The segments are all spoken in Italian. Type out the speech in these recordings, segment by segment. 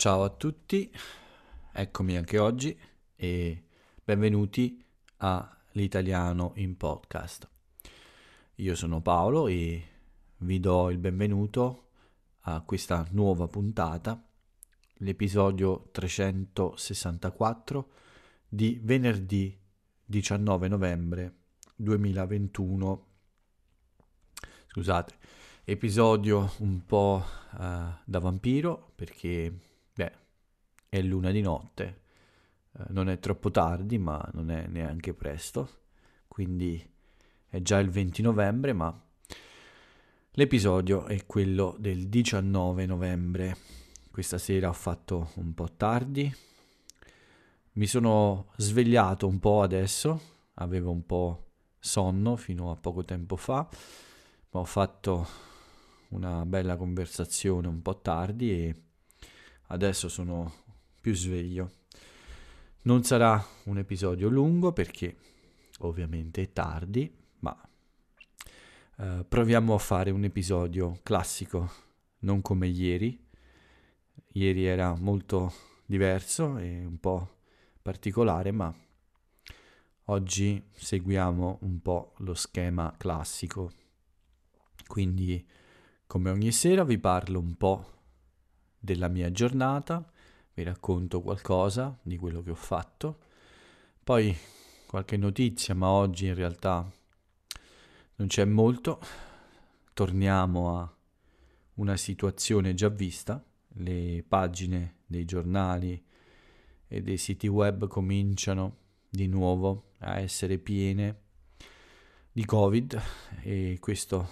Ciao a tutti, eccomi anche oggi e benvenuti all'Italiano in Podcast. Io sono Paolo e vi do il benvenuto a questa nuova puntata, l'episodio 364 di venerdì 19 novembre 2021. Scusate, episodio un po' uh, da vampiro perché è l'una di notte, eh, non è troppo tardi ma non è neanche presto, quindi è già il 20 novembre ma l'episodio è quello del 19 novembre. Questa sera ho fatto un po' tardi, mi sono svegliato un po' adesso, avevo un po' sonno fino a poco tempo fa, ma ho fatto una bella conversazione un po' tardi e adesso sono più sveglio. Non sarà un episodio lungo perché ovviamente è tardi, ma eh, proviamo a fare un episodio classico, non come ieri. Ieri era molto diverso e un po' particolare, ma oggi seguiamo un po' lo schema classico. Quindi, come ogni sera, vi parlo un po' della mia giornata, vi racconto qualcosa di quello che ho fatto, poi qualche notizia, ma oggi in realtà non c'è molto, torniamo a una situazione già vista, le pagine dei giornali e dei siti web cominciano di nuovo a essere piene di Covid e questo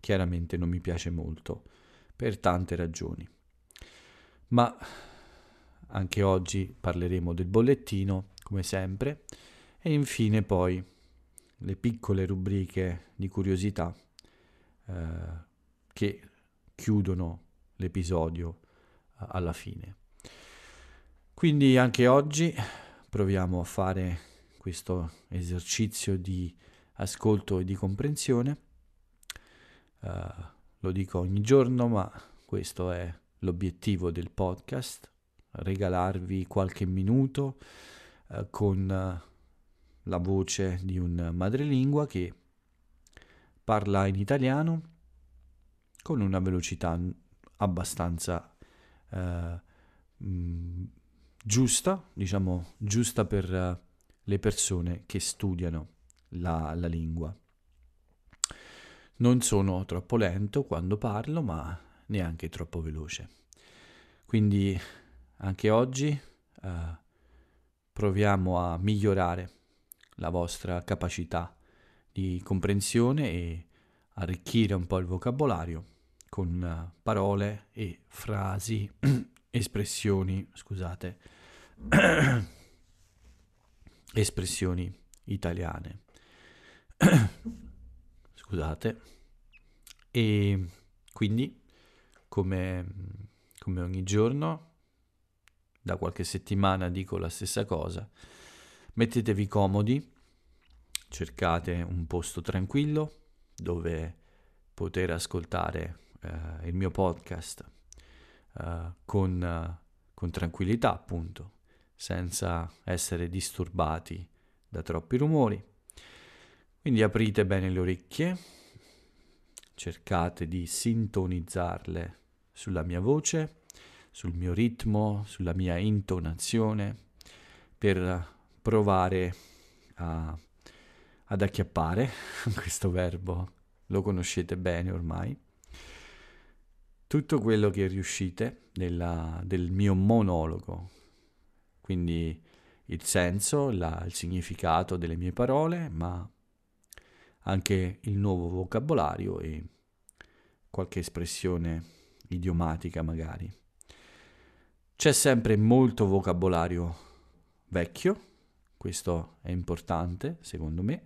chiaramente non mi piace molto per tante ragioni. Ma anche oggi parleremo del bollettino, come sempre, e infine poi le piccole rubriche di curiosità eh, che chiudono l'episodio eh, alla fine. Quindi anche oggi proviamo a fare questo esercizio di ascolto e di comprensione. Uh, lo dico ogni giorno, ma questo è l'obiettivo del podcast, regalarvi qualche minuto eh, con eh, la voce di un madrelingua che parla in italiano con una velocità abbastanza eh, mm, giusta, diciamo giusta per eh, le persone che studiano la, la, lingua. Non sono troppo lento quando parlo, ma neanche troppo veloce. Quindi anche oggi eh, proviamo a migliorare la vostra capacità di comprensione e arricchire un po' il vocabolario con eh, parole e frasi, espressioni, scusate, espressioni italiane. scusate. E quindi, come, come ogni giorno, da qualche settimana dico la stessa cosa. Mettetevi comodi, cercate un posto tranquillo dove poter ascoltare eh, il mio podcast eh, con, eh, con tranquillità, appunto, senza essere disturbati da troppi rumori. Quindi aprite bene le orecchie, cercate di sintonizzarle sulla mia voce sul mio ritmo, sulla mia intonazione, per provare a, ad acchiappare questo verbo, lo conoscete bene ormai. Tutto quello che riuscite della, del mio monologo, quindi il senso, la, il significato delle mie parole, ma anche il nuovo vocabolario e qualche espressione idiomatica magari. C'è sempre molto vocabolario vecchio, questo è importante secondo me,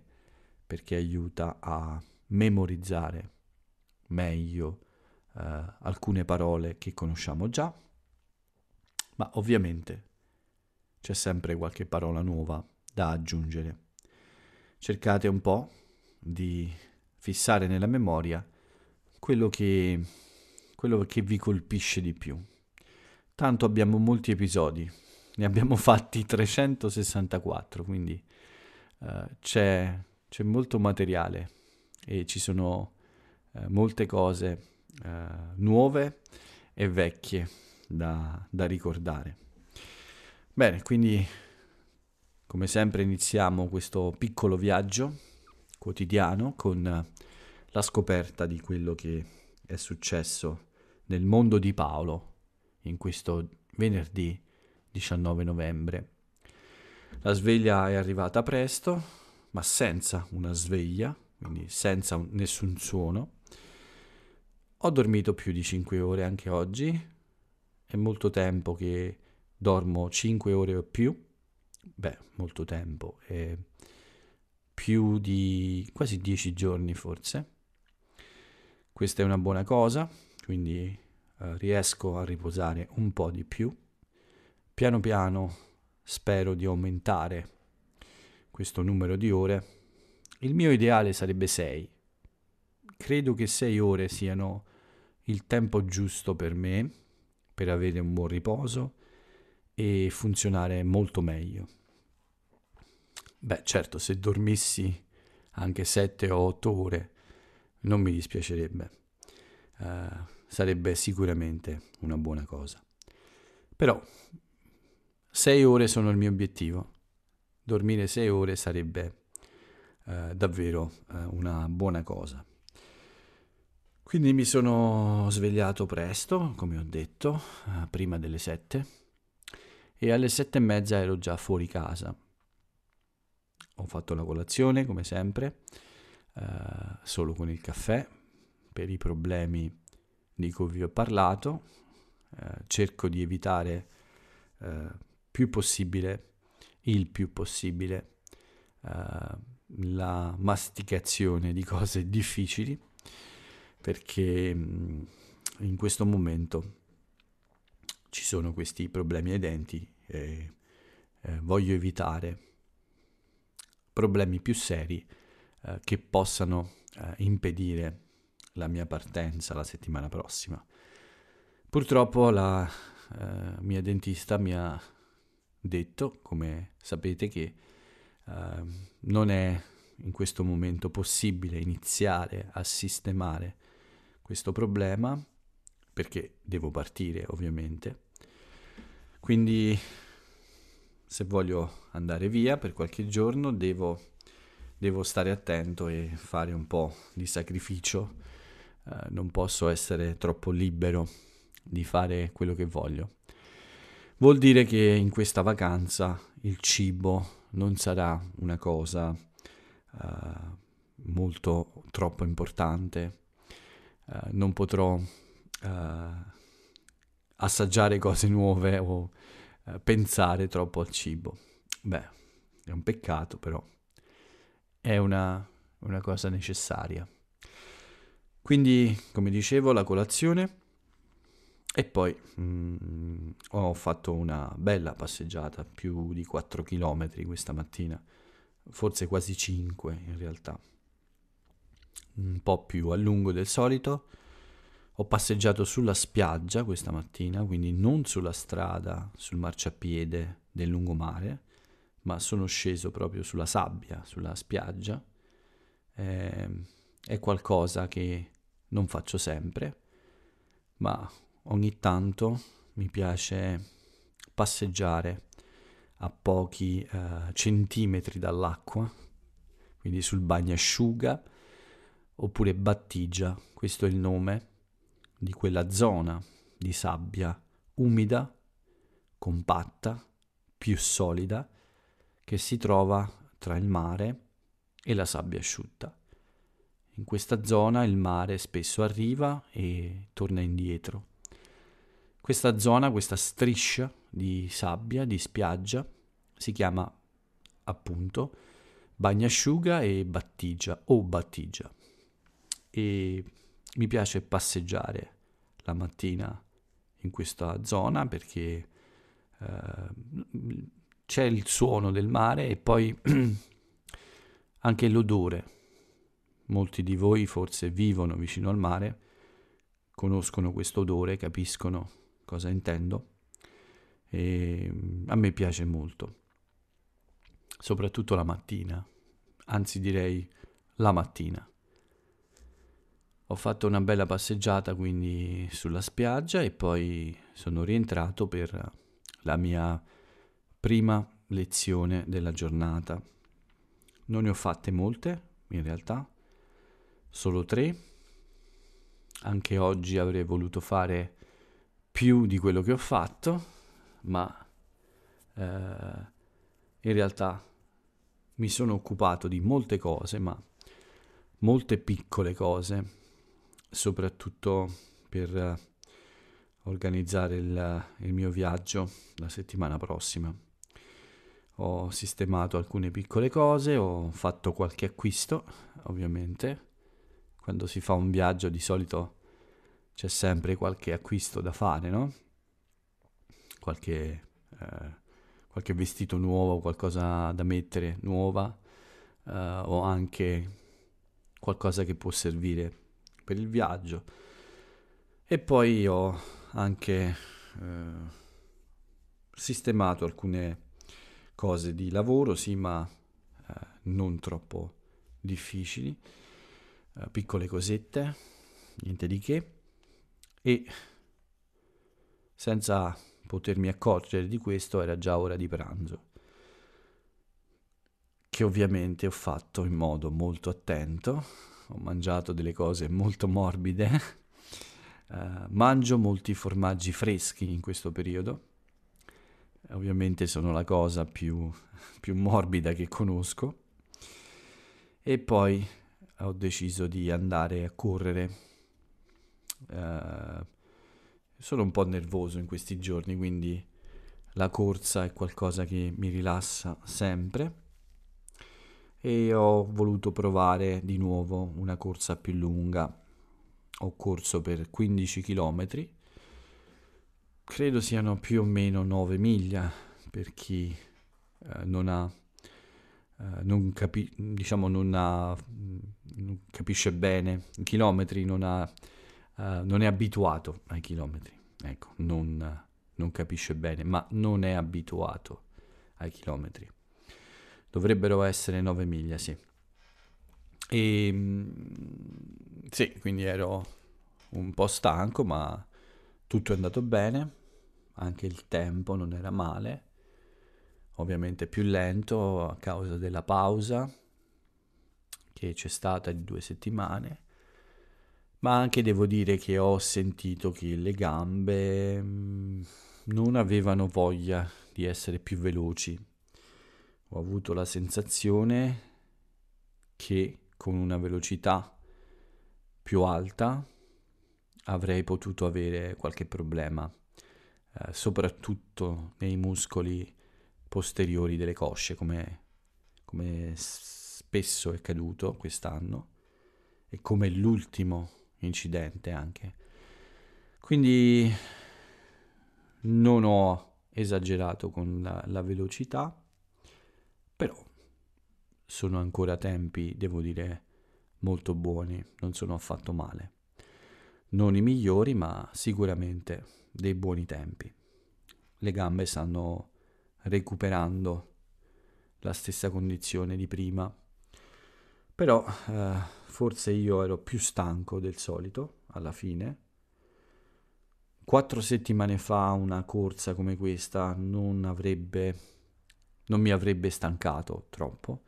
perché aiuta a memorizzare meglio eh, alcune parole che conosciamo già, ma ovviamente c'è sempre qualche parola nuova da aggiungere. Cercate un po' di fissare nella memoria quello che, quello che vi colpisce di più, tanto abbiamo molti episodi, ne abbiamo fatti 364, quindi uh, c'è, c'è, molto materiale e ci sono uh, molte cose uh, nuove e vecchie da, da ricordare. Bene, quindi come sempre iniziamo questo piccolo viaggio quotidiano con la scoperta di quello che è successo nel mondo di Paolo in questo venerdì 19 novembre. La sveglia è arrivata presto, ma senza una sveglia, quindi senza un, nessun suono. Ho dormito più di 5 ore anche oggi, è molto tempo che dormo 5 ore o più, beh, molto tempo, eh, più di quasi 10 giorni forse. Questa è una buona cosa, quindi eh, riesco a riposare un po' di più. Piano piano spero di aumentare questo numero di ore. Il mio ideale sarebbe 6. Credo che 6 ore siano il tempo giusto per me per avere un buon riposo e funzionare molto meglio. Beh, certo, se dormissi anche 7 o 8 ore non mi dispiacerebbe. Uh, sarebbe sicuramente una buona cosa. Però 6 ore sono il mio obiettivo. Dormire 6 ore sarebbe eh, davvero eh, una buona cosa. Quindi mi sono svegliato presto, come ho detto, eh, prima delle 7 e alle 7 e mezza ero già fuori casa. Ho fatto la colazione come sempre, eh, solo con il caffè, per i problemi di cui vi ho parlato, eh, cerco di evitare eh, più possibile, il più possibile, eh, la masticazione di cose difficili, perché mm, in questo momento ci sono questi problemi ai denti e eh, voglio evitare problemi più seri eh, che possano eh, impedire la mia partenza la settimana prossima. Purtroppo la eh, mia dentista mi ha detto, come sapete, che eh, non è in questo momento possibile iniziare a sistemare questo problema perché devo partire ovviamente. Quindi se voglio andare via per qualche giorno devo, devo stare attento e fare un po' di sacrificio eh, non posso essere troppo libero di fare quello che voglio. Vuol dire che in questa vacanza il cibo non sarà una cosa eh, molto troppo importante, eh, non potrò eh, assaggiare cose nuove o eh, pensare troppo al cibo. Beh, è un peccato però, è una, una cosa necessaria. Quindi, come dicevo, la colazione e poi mh, mm, ho fatto una bella passeggiata, più di 4 km questa mattina, forse quasi 5 in realtà, un po' più a lungo del solito. Ho passeggiato sulla spiaggia questa mattina, quindi non sulla strada, sul marciapiede del lungomare, ma sono sceso proprio sulla sabbia, sulla spiaggia. Eh, è qualcosa che non faccio sempre, ma ogni tanto mi piace passeggiare a pochi eh, centimetri dall'acqua, quindi sul bagnasciuga oppure battigia, questo è il nome di quella zona di sabbia umida, compatta, più solida, che si trova tra il mare e la sabbia asciutta. In questa zona il mare spesso arriva e torna indietro. Questa zona, questa striscia di sabbia, di spiaggia, si chiama appunto bagnasciuga e battigia o battigia. E mi piace passeggiare la mattina in questa zona perché eh, c'è il suono del mare e poi anche l'odore Molti di voi forse vivono vicino al mare, conoscono questo odore, capiscono cosa intendo e mm, a me piace molto, soprattutto la mattina, anzi direi la mattina. Ho fatto una bella passeggiata quindi sulla spiaggia e poi sono rientrato per la mia prima lezione della giornata. Non ne ho fatte molte in realtà, solo tre. Anche oggi avrei voluto fare più di quello che ho fatto, ma eh, in realtà mi sono occupato di molte cose, ma molte piccole cose, soprattutto per eh, organizzare il, il, mio viaggio la settimana prossima. Ho sistemato alcune piccole cose, ho fatto qualche acquisto, ovviamente, quando si fa un viaggio di solito c'è sempre qualche acquisto da fare, no? Qualche, eh, qualche vestito nuovo, qualcosa da mettere nuova eh, o anche qualcosa che può servire per il viaggio. E poi ho anche eh, sistemato alcune cose di lavoro, sì, ma eh, non troppo difficili eh, piccole cosette, niente di che, e senza potermi accorgere di questo era già ora di pranzo, che ovviamente ho fatto in modo molto attento, ho mangiato delle cose molto morbide, uh, mangio molti formaggi freschi in questo periodo, ovviamente sono la cosa più, più morbida che conosco, e poi ho deciso di andare a correre. Uh, sono un po' nervoso in questi giorni, quindi la corsa è qualcosa che mi rilassa sempre e ho voluto provare di nuovo una corsa più lunga. Ho corso per 15 km, credo siano più o meno 9 miglia per chi eh, non ha eh, non, capi- diciamo non, ha, non, capisce bene i chilometri, non, ha, eh, non, è abituato ai chilometri, ecco, non, capisce bene, ma non è abituato ai chilometri. Dovrebbero essere 9 miglia, sì. E, ehm, sì, quindi ero un po' stanco, ma tutto è andato bene, anche il tempo non era male ovviamente più lento a causa della pausa che c'è stata di due settimane, ma anche devo dire che ho sentito che le gambe mm, non avevano voglia di essere più veloci. Ho avuto la sensazione che con una velocità più alta avrei potuto avere qualche problema, eh, soprattutto nei muscoli posteriori delle cosce, come, come spesso è caduto quest'anno e come l'ultimo incidente anche. Quindi non ho esagerato con la, la velocità, però sono ancora tempi, devo dire, molto buoni, non sono affatto male. Non i migliori, ma sicuramente dei buoni tempi. Le gambe stanno recuperando la stessa condizione di prima. Però eh, forse io ero più stanco del solito alla fine. Quattro settimane fa una corsa come questa non avrebbe non mi avrebbe stancato troppo.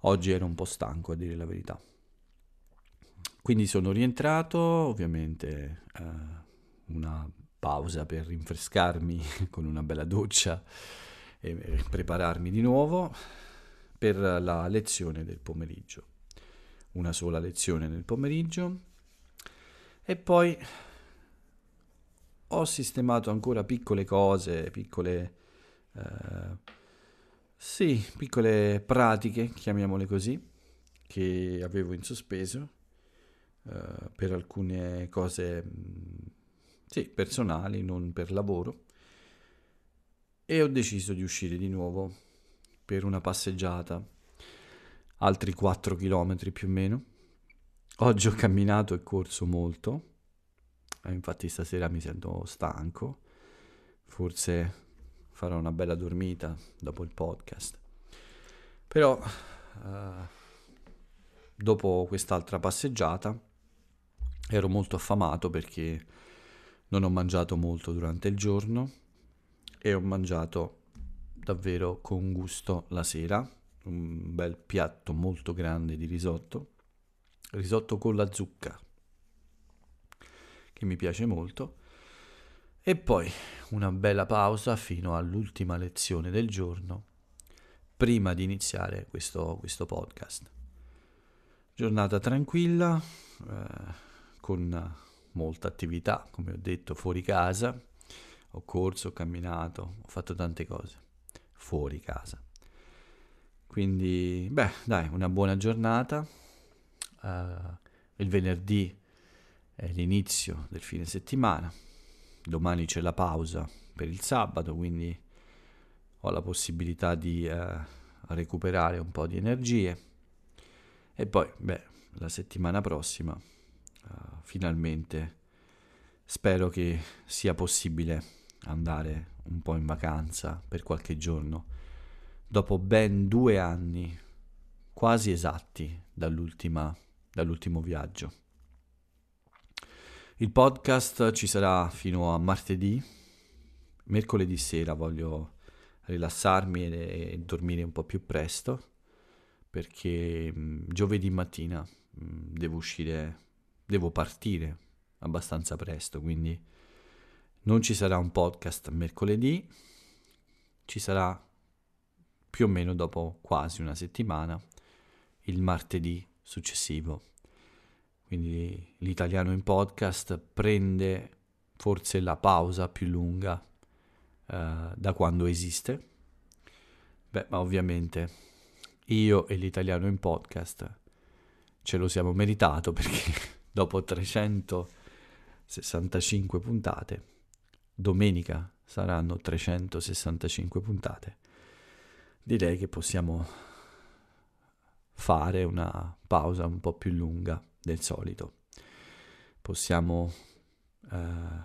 Oggi ero un po' stanco a dire la verità. Quindi sono rientrato, ovviamente eh, una pausa per rinfrescarmi con una bella doccia e prepararmi di nuovo per la lezione del pomeriggio. Una sola lezione nel pomeriggio e poi ho sistemato ancora piccole cose, piccole... Eh, sì, piccole pratiche, chiamiamole così, che avevo in sospeso eh, per alcune cose mh, mm, sì, personali, non per lavoro, e ho deciso di uscire di nuovo per una passeggiata, altri 4 km più o meno. Oggi ho camminato e corso molto, eh, infatti stasera mi sento stanco, forse farò una bella dormita dopo il podcast. Però eh, dopo quest'altra passeggiata ero molto affamato perché non ho mangiato molto durante il giorno e ho mangiato davvero con gusto la sera, un bel piatto molto grande di risotto, risotto con la zucca, che mi piace molto, e poi una bella pausa fino all'ultima lezione del giorno, prima di iniziare questo, questo podcast. Giornata tranquilla, eh, con molta attività, come ho detto, fuori casa, ho corso, ho camminato, ho fatto tante cose fuori casa. Quindi, beh, dai, una buona giornata. Uh, il venerdì è l'inizio del fine settimana, domani c'è la pausa per il sabato, quindi ho la possibilità di uh, recuperare un po' di energie. E poi, beh, la settimana prossima uh, finalmente spero che sia possibile andare un po' in vacanza per qualche giorno dopo ben due anni quasi esatti dall'ultimo viaggio. Il podcast ci sarà fino a martedì, mercoledì sera voglio rilassarmi e, e dormire un po' più presto perché mh, mm, giovedì mattina mh, mm, devo uscire devo partire abbastanza presto, quindi non ci sarà un podcast mercoledì, ci sarà più o meno dopo quasi una settimana, il martedì successivo. Quindi l'italiano in podcast prende forse la pausa più lunga eh, da quando esiste. Beh, ma ovviamente io e l'italiano in podcast ce lo siamo meritato perché dopo 365 puntate, domenica saranno 365 puntate, direi che possiamo fare una pausa un po' più lunga del solito. Possiamo eh,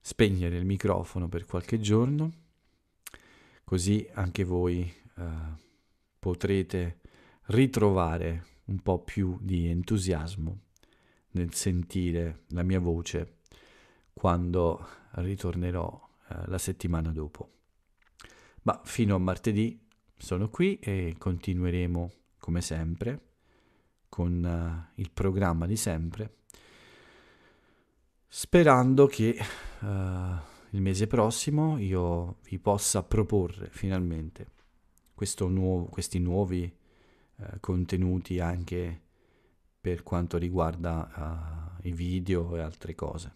spegnere il microfono per qualche giorno, così anche voi eh, potrete ritrovare un po' più di entusiasmo nel sentire la mia voce quando ritornerò eh, la settimana dopo. Ma fino a martedì sono qui e continueremo come sempre con eh, il programma di sempre, sperando che eh, il mese prossimo io vi possa proporre finalmente nuovo, questi nuovi eh, contenuti anche per quanto riguarda eh, i video e altre cose.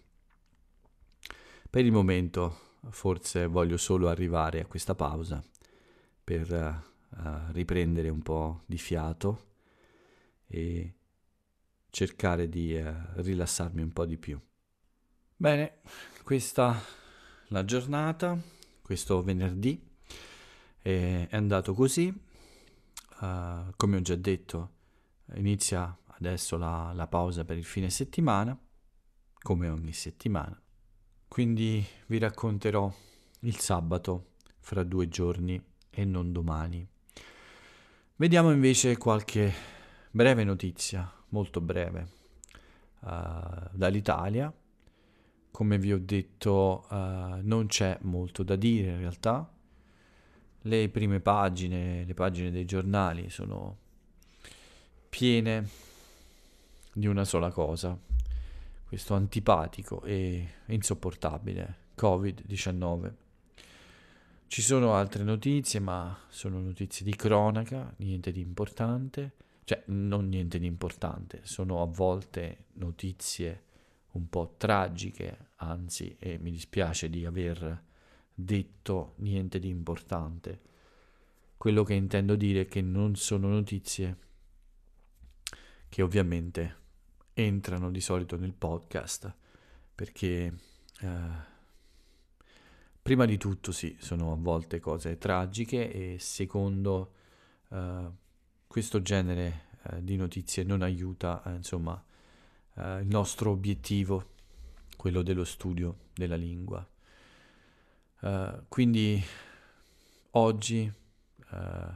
Per il momento forse voglio solo arrivare a questa pausa per eh, riprendere un po' di fiato e cercare di eh, rilassarmi un po' di più. Bene, questa la giornata, questo venerdì eh, è andato così eh, come ho già detto, inizia adesso la, la pausa per il fine settimana, come ogni settimana. Quindi vi racconterò il sabato fra due giorni e non domani. Vediamo invece qualche breve notizia, molto breve, uh, dall'Italia. Come vi ho detto, uh, non c'è molto da dire in realtà, le prime pagine, le pagine dei giornali sono piene di una sola cosa, questo antipatico e insopportabile Covid-19. Ci sono altre notizie, ma sono notizie di cronaca, niente di importante, cioè non niente di importante, sono a volte notizie un po' tragiche, anzi, e mi dispiace di aver detto niente di importante. Quello che intendo dire è che non sono notizie che ovviamente entrano di solito nel podcast perché eh, prima di tutto sì, sono a volte cose tragiche e secondo eh, questo genere eh, di notizie non aiuta eh, insomma eh, il nostro obiettivo, quello dello studio della lingua. Eh, quindi oggi uh,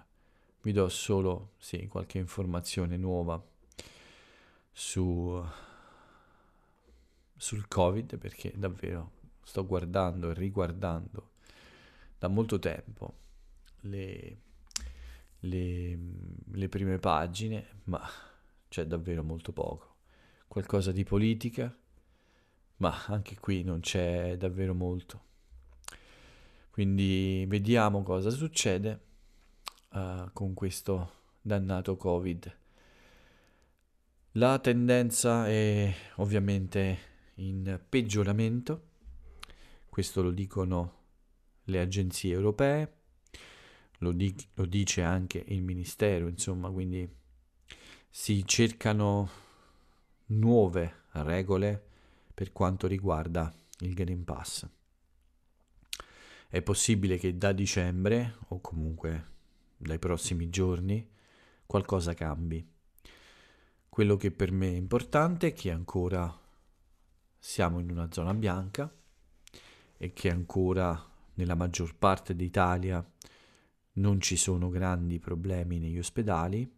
vi do solo sì, qualche informazione nuova su, sul Covid perché davvero sto guardando e riguardando da molto tempo le, le, le prime pagine, ma c'è davvero molto poco. Qualcosa di politica, ma anche qui non c'è davvero molto. Quindi vediamo cosa succede uh, con questo dannato Covid. La tendenza è ovviamente in peggioramento, questo lo dicono le agenzie europee, lo, di- lo dice anche il Ministero, insomma, quindi si cercano nuove regole per quanto riguarda il Green Pass. È possibile che da dicembre, o comunque dai prossimi giorni, qualcosa cambi. Quello che per me è importante è che ancora siamo in una zona bianca e che ancora nella maggior parte d'Italia non ci sono grandi problemi negli ospedali.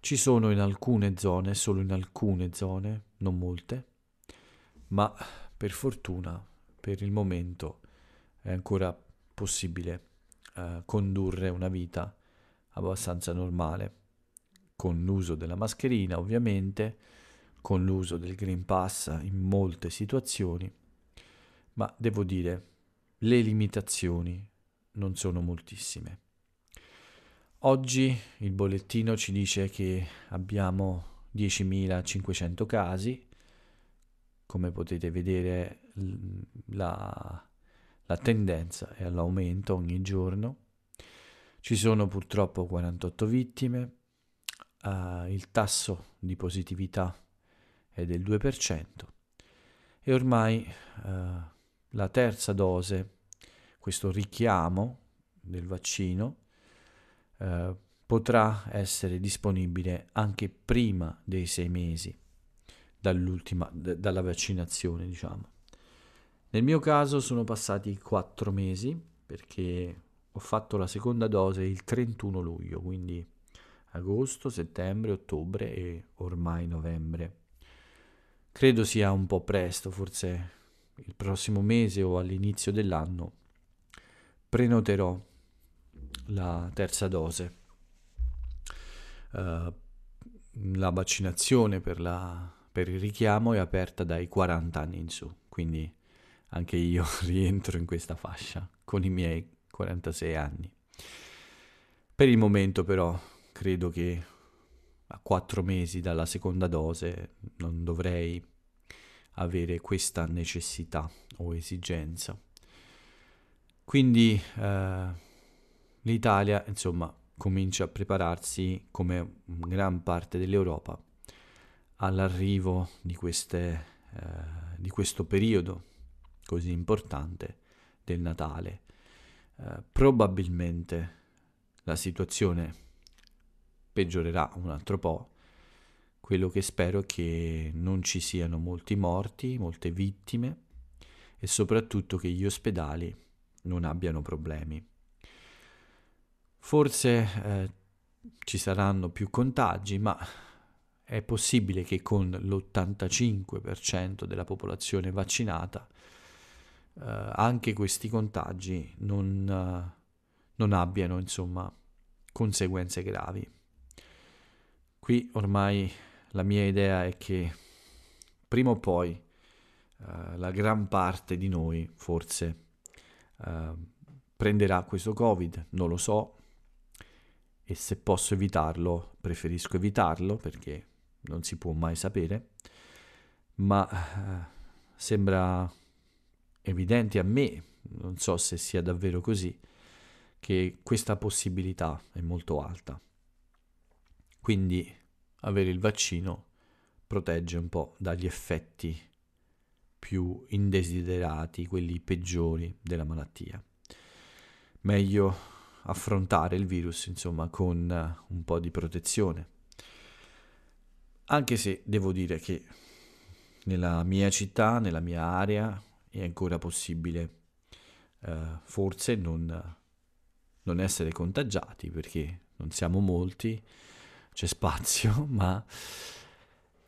Ci sono in alcune zone, solo in alcune zone, non molte, ma per fortuna per il momento è ancora possibile eh, condurre una vita abbastanza normale, con l'uso della mascherina ovviamente, con l'uso del Green Pass in molte situazioni, ma devo dire le limitazioni non sono moltissime. Oggi il bollettino ci dice che abbiamo 10.500 casi, come potete vedere la la tendenza è all'aumento ogni giorno. Ci sono purtroppo 48 vittime, uh, il tasso di positività è del 2% e ormai uh, la terza dose, questo richiamo del vaccino, uh, potrà essere disponibile anche prima dei sei mesi dall'ultima, d- dalla vaccinazione, diciamo. Nel mio caso sono passati quattro mesi perché ho fatto la seconda dose il 31 luglio, quindi agosto, settembre, ottobre e ormai novembre. Credo sia un po' presto, forse il prossimo mese o all'inizio dell'anno prenoterò la terza dose. Uh, la vaccinazione per, la, per il richiamo è aperta dai 40 anni in su, quindi anche io rientro in questa fascia con i miei 46 anni. Per il momento però credo che a quattro mesi dalla seconda dose non dovrei avere questa necessità o esigenza. Quindi eh, l'Italia, insomma, comincia a prepararsi come gran parte dell'Europa all'arrivo di, queste, eh, di questo periodo così importante del Natale. Eh, probabilmente la situazione peggiorerà un altro po'. Quello che spero è che non ci siano molti morti, molte vittime e soprattutto che gli ospedali non abbiano problemi. Forse eh, ci saranno più contagi, ma è possibile che con l'85% della popolazione vaccinata eh, anche questi contagi non, eh, non abbiano insomma, conseguenze gravi. Qui ormai la mia idea è che prima o poi eh, la gran parte di noi forse eh, prenderà questo Covid, non lo so, e se posso evitarlo preferisco evitarlo perché non si può mai sapere, ma eh, sembra evidente a me, non so se sia davvero così, che questa possibilità è molto alta. Quindi avere il vaccino protegge un po' dagli effetti più indesiderati, quelli peggiori della malattia. Meglio affrontare il virus, insomma, con un po' di protezione. Anche se devo dire che nella mia città, nella mia area, è ancora possibile eh, forse non, non essere contagiati perché non siamo molti, c'è spazio, ma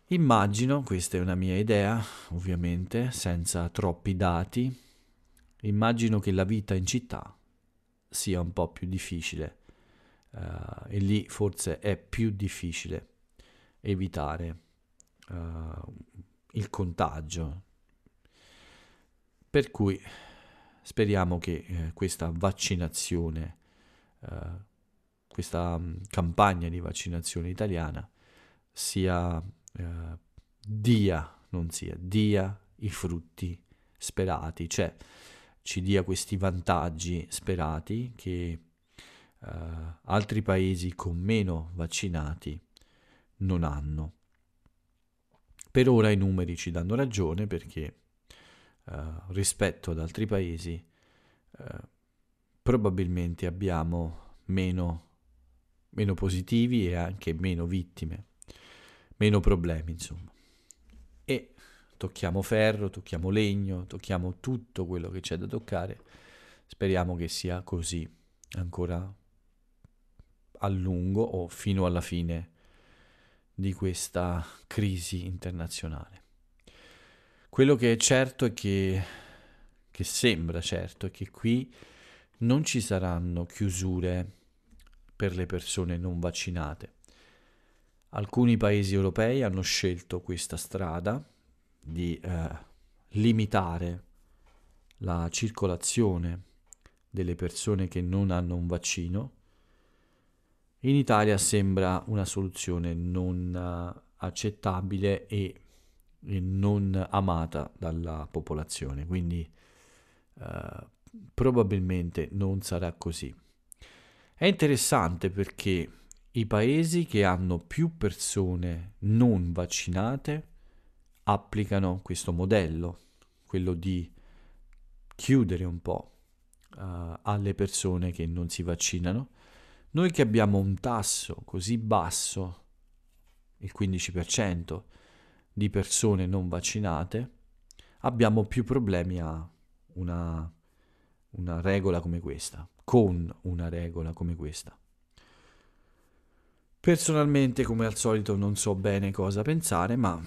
immagino, questa è una mia idea ovviamente, senza troppi dati, immagino che la vita in città sia un po' più difficile uh, e lì forse è più difficile evitare uh, il contagio, per cui speriamo che eh, questa vaccinazione, eh, questa mh, mm, campagna di vaccinazione italiana sia, eh, dia, non sia, dia i frutti sperati, cioè ci dia questi vantaggi sperati che eh, altri paesi con meno vaccinati non hanno. Per ora i numeri ci danno ragione perché eh, rispetto ad altri paesi, eh, probabilmente abbiamo meno, meno positivi e anche meno vittime, meno problemi, insomma. E tocchiamo ferro, tocchiamo legno, tocchiamo tutto quello che c'è da toccare. Speriamo che sia così ancora a lungo o fino alla fine di questa crisi internazionale. Quello che è certo è che, che sembra certo è che qui non ci saranno chiusure per le persone non vaccinate. Alcuni paesi europei hanno scelto questa strada di eh, limitare la circolazione delle persone che non hanno un vaccino. In Italia sembra una soluzione non eh, accettabile e e non amata dalla popolazione, quindi eh, probabilmente non sarà così. È interessante perché i paesi che hanno più persone non vaccinate applicano questo modello, quello di chiudere un po' uh, alle persone che non si vaccinano. Noi che abbiamo un tasso così basso, il 15%, di persone non vaccinate, abbiamo più problemi a una, una regola come questa, con una regola come questa. Personalmente, come al solito, non so bene cosa pensare, ma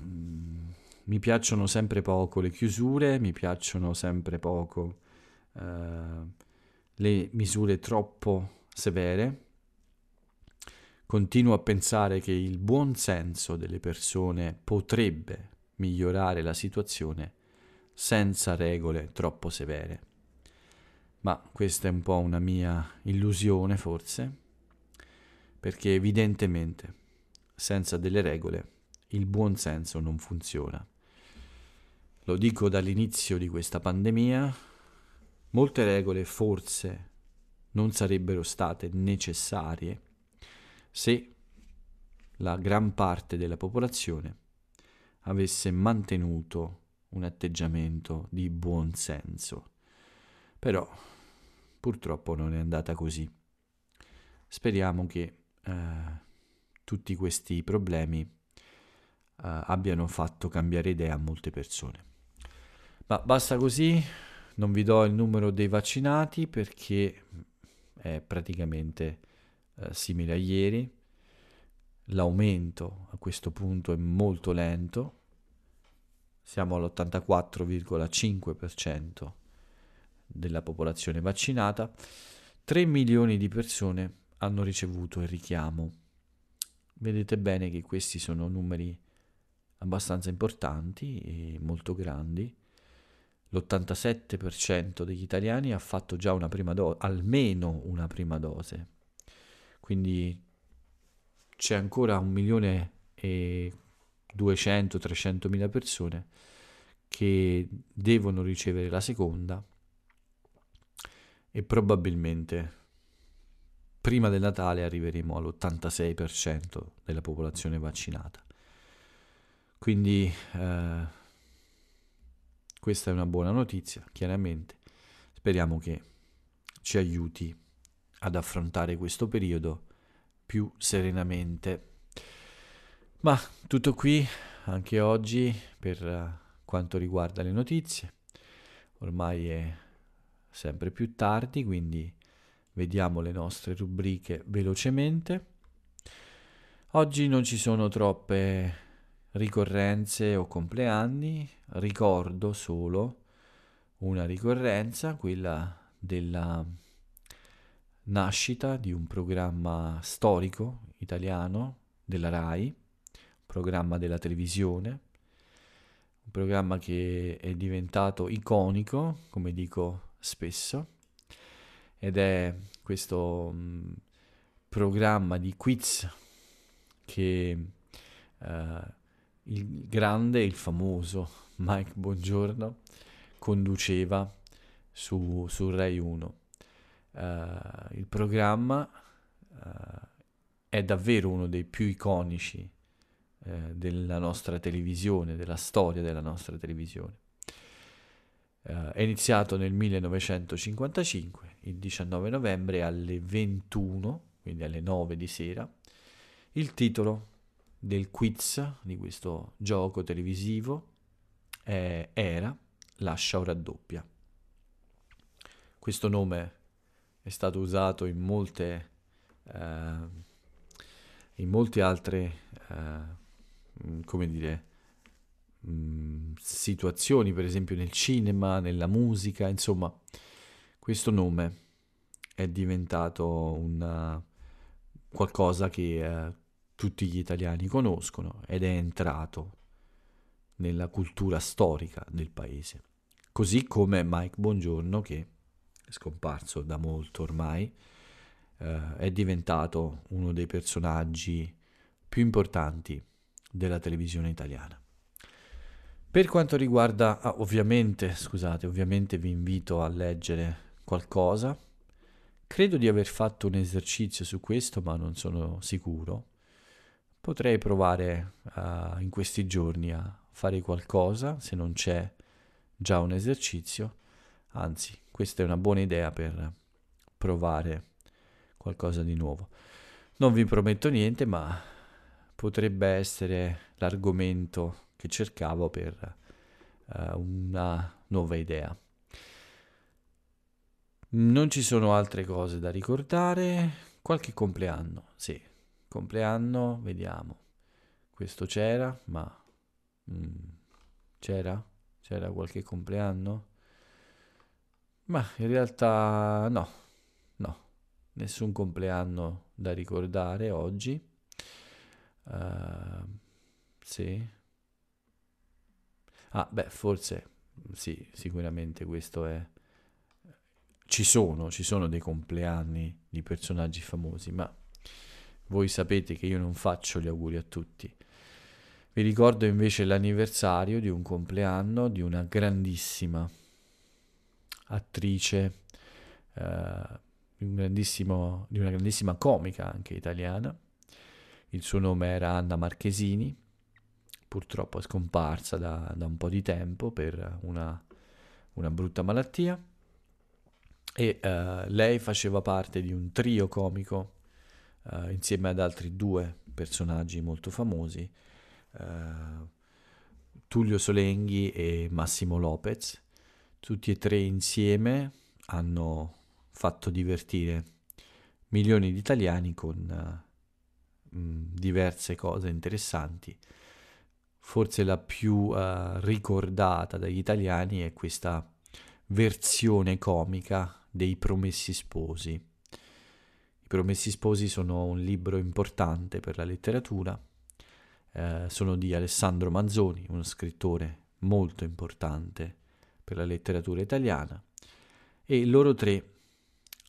mm, mi piacciono sempre poco le chiusure, mi piacciono sempre poco eh, le misure troppo severe, Continuo a pensare che il buon senso delle persone potrebbe migliorare la situazione senza regole troppo severe. Ma questa è un po' una mia illusione forse, perché evidentemente senza delle regole il buon senso non funziona. Lo dico dall'inizio di questa pandemia, molte regole forse non sarebbero state necessarie se la gran parte della popolazione avesse mantenuto un atteggiamento di buon senso. Però purtroppo non è andata così. Speriamo che eh, tutti questi problemi eh, abbiano fatto cambiare idea a molte persone. Ma basta così, non vi do il numero dei vaccinati perché è praticamente eh, simile a ieri, l'aumento a questo punto è molto lento, siamo all'84,5% della popolazione vaccinata, 3 milioni di persone hanno ricevuto il richiamo. Vedete bene che questi sono numeri abbastanza importanti e molto grandi. L'87% degli italiani ha fatto già una prima dose, almeno una prima dose quindi c'è ancora un milione e 200-300 mila persone che devono ricevere la seconda e probabilmente prima del Natale arriveremo all'86% della popolazione vaccinata. Quindi eh, questa è una buona notizia, chiaramente. Speriamo che ci aiuti ad affrontare questo periodo più serenamente. Ma tutto qui anche oggi per eh, quanto riguarda le notizie. Ormai è sempre più tardi, quindi vediamo le nostre rubriche velocemente. Oggi non ci sono troppe ricorrenze o compleanni, ricordo solo una ricorrenza, quella della nascita di un programma storico italiano della RAI, programma della televisione, un programma che è diventato iconico, come dico spesso, ed è questo mh, programma di quiz che eh, il grande e il famoso Mike Buongiorno conduceva su, su Rai 1 uh, il programma uh, è davvero uno dei più iconici uh, della nostra televisione, della storia della nostra televisione. è iniziato nel 1955, il 19 novembre alle 21, quindi alle 9 di sera, il titolo del quiz di questo gioco televisivo è Era, lascia o raddoppia. Questo nome è stato usato in molte eh, in molte altre eh, come dire situazioni per esempio nel cinema nella musica insomma questo nome è diventato un qualcosa che eh, tutti gli italiani conoscono ed è entrato nella cultura storica del paese così come Mike Buongiorno che è scomparso da molto ormai, eh, è diventato uno dei personaggi più importanti della televisione italiana. Per quanto riguarda, ah, ovviamente, scusate, ovviamente vi invito a leggere qualcosa. Credo di aver fatto un esercizio su questo, ma non sono sicuro. Potrei provare uh, in questi giorni a fare qualcosa, se non c'è già un esercizio, anzi questa è una buona idea per provare qualcosa di nuovo. Non vi prometto niente, ma potrebbe essere l'argomento che cercavo per uh, una nuova idea. Non ci sono altre cose da ricordare. Qualche compleanno, sì. Compleanno, vediamo. Questo c'era, ma... Mm, c'era? C'era qualche compleanno? Ma in realtà no, no, nessun compleanno da ricordare oggi. Uh, sì. Ah, beh, forse sì, sicuramente questo è... Ci sono, ci sono dei compleanni di personaggi famosi, ma voi sapete che io non faccio gli auguri a tutti. Vi ricordo invece l'anniversario di un compleanno di una grandissima attrice eh, di, un di una grandissima comica anche italiana. Il suo nome era Anna Marchesini, purtroppo è scomparsa da, da un po' di tempo per una, una brutta malattia. E eh, lei faceva parte di un trio comico eh, insieme ad altri due personaggi molto famosi, eh, Tullio Solenghi e Massimo Lopez tutti e tre insieme hanno fatto divertire milioni di italiani con eh, mm, diverse cose interessanti. Forse la più uh, ricordata dagli italiani è questa versione comica dei Promessi Sposi. I Promessi Sposi sono un libro importante per la letteratura, uh, sono di Alessandro Manzoni, uno scrittore molto importante per la letteratura italiana e loro tre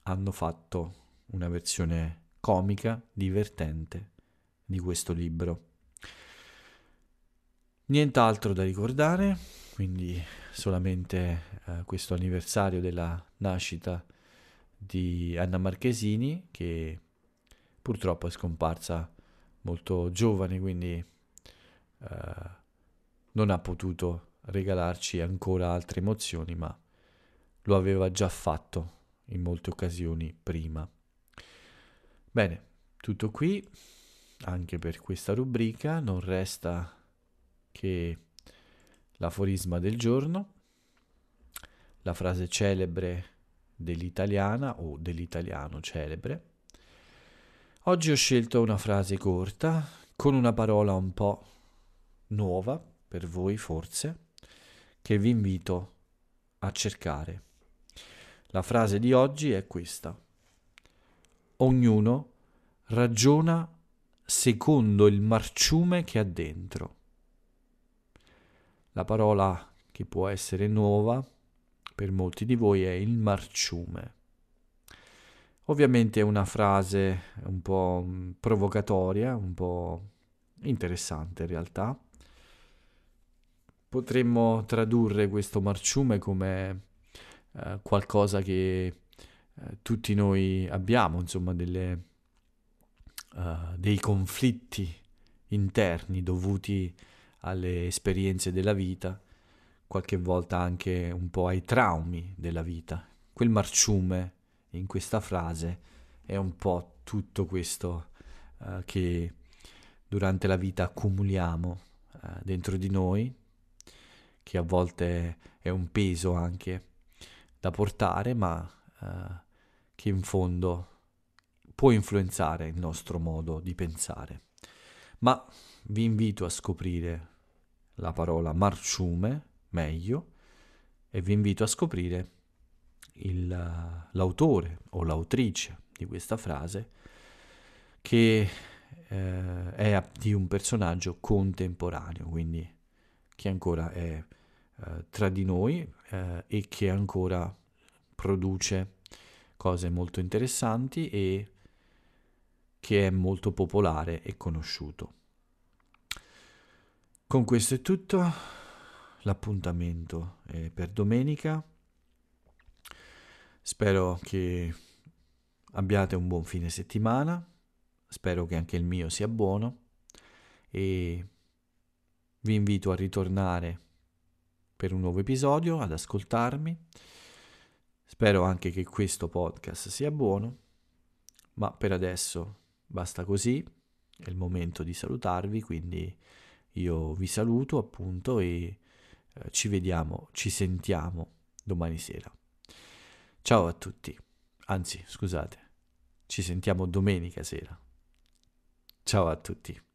hanno fatto una versione comica, divertente di questo libro. Nient'altro da ricordare, quindi solamente eh, questo anniversario della nascita di Anna Marchesini che purtroppo è scomparsa molto giovane, quindi eh, non ha potuto regalarci ancora altre emozioni, ma lo aveva già fatto in molte occasioni prima. Bene, tutto qui anche per questa rubrica, non resta che l'aforisma del giorno, la frase celebre dell'italiana o dell'italiano celebre. Oggi ho scelto una frase corta con una parola un po' nuova per voi forse che vi invito a cercare. La frase di oggi è questa. Ognuno ragiona secondo il marciume che ha dentro. La parola che può essere nuova per molti di voi è il marciume. Ovviamente è una frase un po' provocatoria, un po' interessante in realtà, potremmo tradurre questo marciume come eh, qualcosa che eh, tutti noi abbiamo, insomma, delle, uh, dei conflitti interni dovuti alle esperienze della vita, qualche volta anche un po' ai traumi della vita. Quel marciume in questa frase è un po' tutto questo uh, che durante la vita accumuliamo uh, dentro di noi, che a volte è un peso anche da portare, ma eh, che in fondo può influenzare il nostro modo di pensare. Ma vi invito a scoprire la parola marciume meglio e vi invito a scoprire il, l'autore o l'autrice di questa frase che eh, è di un personaggio contemporaneo, quindi che ancora è eh, tra di noi eh, e che ancora produce cose molto interessanti e che è molto popolare e conosciuto. Con questo è tutto, l'appuntamento è per domenica, spero che abbiate un buon fine settimana, spero che anche il mio sia buono e vi invito a ritornare per un nuovo episodio, ad ascoltarmi. Spero anche che questo podcast sia buono, ma per adesso basta così, è il momento di salutarvi, quindi io vi saluto appunto e eh, ci vediamo, ci sentiamo domani sera. Ciao a tutti, anzi scusate, ci sentiamo domenica sera. Ciao a tutti.